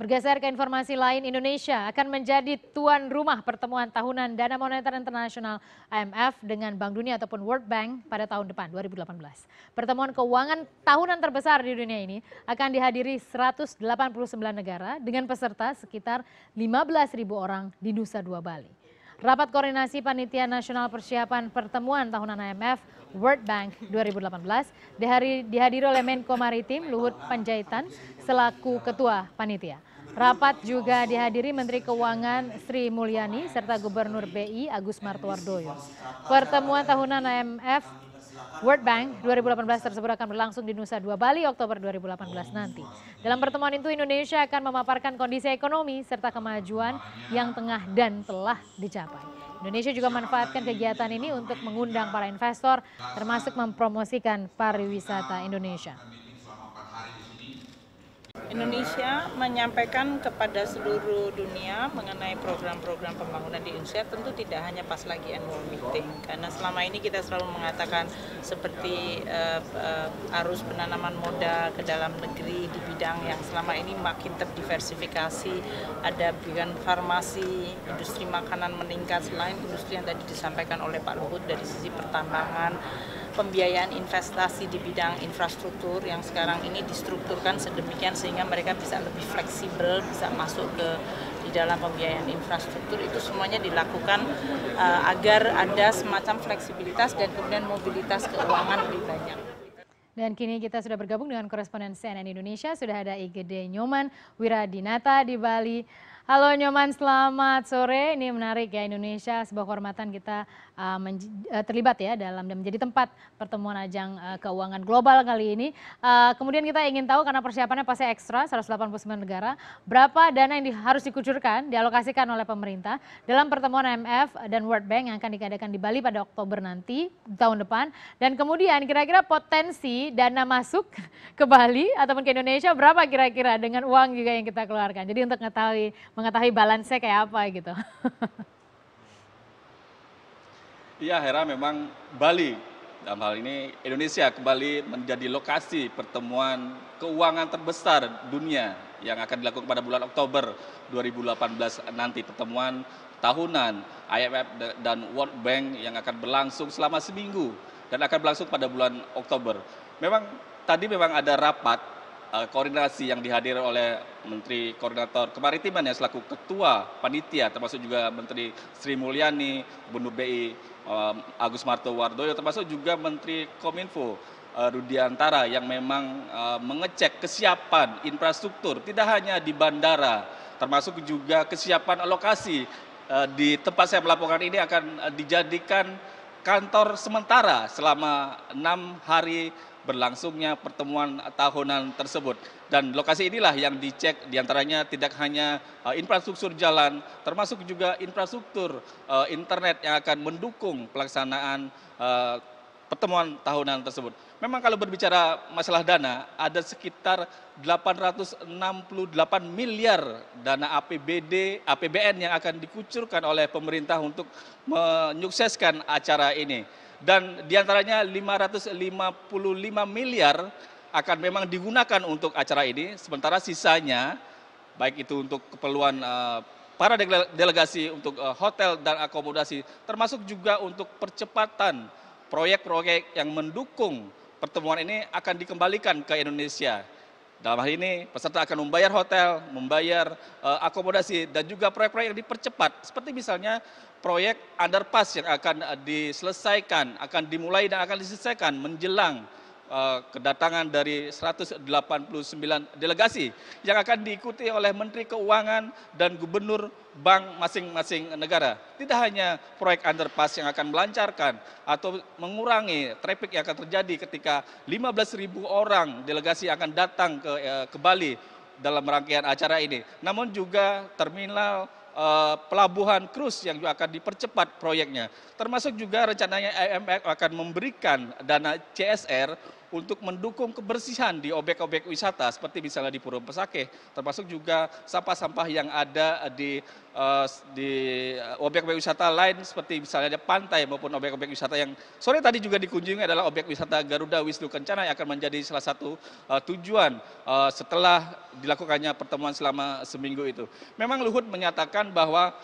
Bergeser ke informasi lain, Indonesia akan menjadi tuan rumah pertemuan tahunan Dana Moneter Internasional IMF dengan Bank Dunia ataupun World Bank pada tahun depan 2018. Pertemuan keuangan tahunan terbesar di dunia ini akan dihadiri 189 negara dengan peserta sekitar 15.000 orang di Nusa Dua Bali. Rapat Koordinasi Panitia Nasional Persiapan Pertemuan Tahunan IMF World Bank 2018 dihadiri oleh Menko Maritim Luhut Panjaitan selaku Ketua Panitia. Rapat juga dihadiri Menteri Keuangan Sri Mulyani serta Gubernur BI Agus Martuardoyo. Pertemuan tahunan IMF World Bank 2018 tersebut akan berlangsung di Nusa Dua Bali Oktober 2018 nanti. Dalam pertemuan itu Indonesia akan memaparkan kondisi ekonomi serta kemajuan yang tengah dan telah dicapai. Indonesia juga manfaatkan kegiatan ini untuk mengundang para investor termasuk mempromosikan pariwisata Indonesia. Indonesia menyampaikan kepada seluruh dunia mengenai program-program pembangunan di Indonesia tentu tidak hanya pas lagi annual meeting karena selama ini kita selalu mengatakan seperti uh, uh, arus penanaman modal ke dalam negeri di bidang yang selama ini makin terdiversifikasi ada bidang farmasi, industri makanan meningkat selain industri yang tadi disampaikan oleh Pak Luhut dari sisi pertambangan pembiayaan investasi di bidang infrastruktur yang sekarang ini distrukturkan sedemikian sehingga mereka bisa lebih fleksibel, bisa masuk ke di dalam pembiayaan infrastruktur itu semuanya dilakukan uh, agar ada semacam fleksibilitas dan kemudian mobilitas keuangan lebih banyak. Dan kini kita sudah bergabung dengan koresponden CNN Indonesia, sudah ada IGD Nyoman Wiradinata di Bali. Halo Nyoman, selamat sore. Ini menarik ya Indonesia, sebuah kehormatan kita uh, uh, terlibat ya dalam dan menjadi tempat pertemuan ajang uh, keuangan global kali ini. Uh, kemudian kita ingin tahu karena persiapannya pasti ekstra 189 negara, berapa dana yang di, harus dikucurkan, dialokasikan oleh pemerintah dalam pertemuan IMF dan World Bank yang akan diadakan di Bali pada Oktober nanti tahun depan. Dan kemudian kira-kira potensi dana masuk ke Bali ataupun ke Indonesia berapa kira-kira dengan uang juga yang kita keluarkan. Jadi untuk mengetahui mengetahui balance kayak apa gitu. Iya Hera memang Bali dalam hal ini Indonesia kembali menjadi lokasi pertemuan keuangan terbesar dunia yang akan dilakukan pada bulan Oktober 2018 nanti pertemuan tahunan IMF dan World Bank yang akan berlangsung selama seminggu dan akan berlangsung pada bulan Oktober. Memang tadi memang ada rapat Eh, koordinasi yang dihadir oleh Menteri Koordinator Kemaritiman yang selaku Ketua Panitia termasuk juga Menteri Sri Mulyani, Bunu BI, eh, Agus Marto Wardoyo termasuk juga Menteri Kominfo eh, Rudiantara yang memang mengecek kesiapan infrastruktur tidak hanya di bandara termasuk juga kesiapan lokasi di tempat saya melaporkan ini akan dijadikan kantor sementara selama enam hari berlangsungnya pertemuan tahunan tersebut. Dan lokasi inilah yang dicek diantaranya tidak hanya eh, infrastruktur jalan, termasuk juga infrastruktur eh, internet yang akan mendukung pelaksanaan eh, pertemuan tahunan tersebut. Memang kalau berbicara masalah dana, ada sekitar 868 miliar dana APBD, APBN yang akan dikucurkan oleh pemerintah untuk menyukseskan acara ini dan diantaranya 555 miliar akan memang digunakan untuk acara ini, sementara sisanya baik itu untuk keperluan eh, para delegasi untuk eh, hotel dan akomodasi, termasuk juga untuk percepatan proyek-proyek yang mendukung pertemuan ini akan dikembalikan ke Indonesia. Dalam hal ini peserta akan membayar hotel, membayar uh, akomodasi dan juga proyek-proyek yang dipercepat seperti misalnya proyek underpass yang akan eh, diselesaikan, akan dimulai dan akan diselesaikan menjelang Eh, kedatangan dari 189 delegasi yang akan diikuti oleh Menteri Keuangan dan Gubernur bank masing-masing negara. Tidak hanya proyek underpass yang akan melancarkan atau mengurangi traffic yang akan terjadi ketika 15.000 orang delegasi akan datang eh, ke Bali dalam rangkaian acara ini. Namun juga terminal Eh, pelabuhan krus yang juga akan dipercepat proyeknya. Termasuk juga rencananya IMF akan memberikan dana CSR untuk mendukung kebersihan di obyek-obyek wisata seperti misalnya di Purwo Pesakeh, termasuk juga sampah-sampah yang ada di eh, di eh, obyek obyek wisata lain seperti misalnya ada pantai maupun obyek-obyek wisata yang sore tadi juga dikunjungi adalah obyek wisata Garuda Wisnu Kencana yang akan menjadi salah satu tujuan setelah dilakukannya pertemuan selama seminggu itu. Memang Luhut menyatakan mengatakan bahwa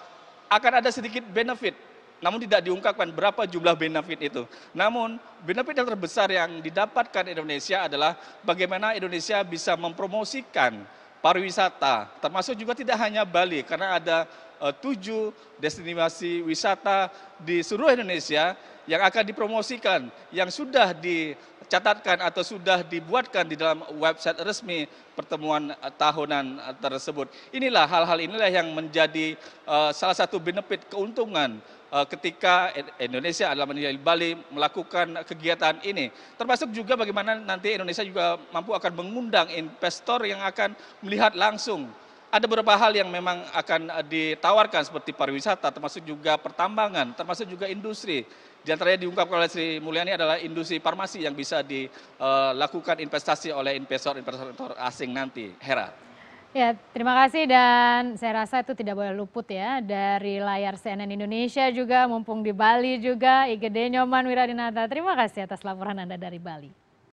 akan ada sedikit benefit, namun tidak diungkapkan berapa jumlah benefit itu. Namun benefit yang terbesar yang didapatkan Indonesia adalah bagaimana Indonesia bisa mempromosikan pariwisata, termasuk juga tidak hanya Bali, karena ada eh, tujuh destinasi wisata di seluruh Indonesia yang akan dipromosikan, yang sudah di dicatatkan atau sudah dibuatkan di dalam website resmi pertemuan eh, tahunan eh, tersebut. Inilah hal-hal inilah yang menjadi uh, salah satu benefit keuntungan ketika Indonesia adalah menjadi Bali melakukan kegiatan ini. Termasuk juga bagaimana nanti Indonesia juga mampu akan mengundang investor yang akan melihat langsung ada beberapa hal yang memang akan eh, ditawarkan seperti pariwisata, termasuk juga pertambangan, termasuk juga industri. Di antaranya diungkapkan oleh Sri Mulyani adalah industri farmasi yang bisa dilakukan eh, investasi oleh investor-investor asing nanti. Hera. Ya, terima kasih dan saya rasa itu tidak boleh luput ya dari layar CNN Indonesia juga, mumpung di Bali juga, IGD Nyoman Wiradinata. Terima kasih atas laporan Anda dari Bali.